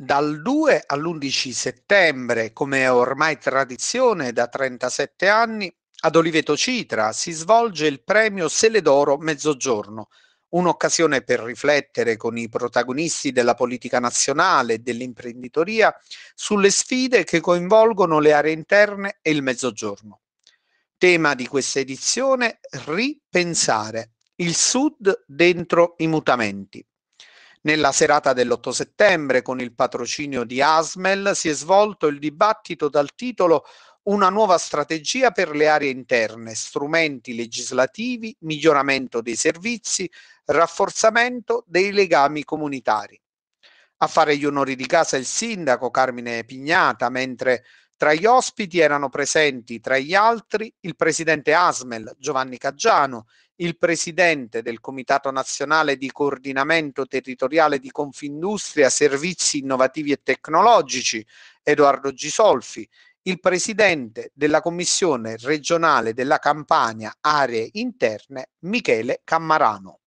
Dal 2 all'11 settembre, come è ormai tradizione da 37 anni, ad Oliveto Citra si svolge il premio Sele d'Oro Mezzogiorno, un'occasione per riflettere con i protagonisti della politica nazionale e dell'imprenditoria sulle sfide che coinvolgono le aree interne e il Mezzogiorno. Tema di questa edizione, ripensare, il Sud dentro i mutamenti. Nella serata dell'8 settembre, con il patrocinio di Asmel, si è svolto il dibattito dal titolo Una nuova strategia per le aree interne, strumenti legislativi, miglioramento dei servizi, rafforzamento dei legami comunitari. A fare gli onori di casa il sindaco Carmine Pignata, mentre tra gli ospiti erano presenti, tra gli altri, il presidente ASMEL Giovanni Caggiano, il presidente del Comitato Nazionale di Coordinamento Territoriale di Confindustria Servizi Innovativi e Tecnologici Edoardo Gisolfi, il presidente della Commissione regionale della Campania Aree Interne Michele Cammarano.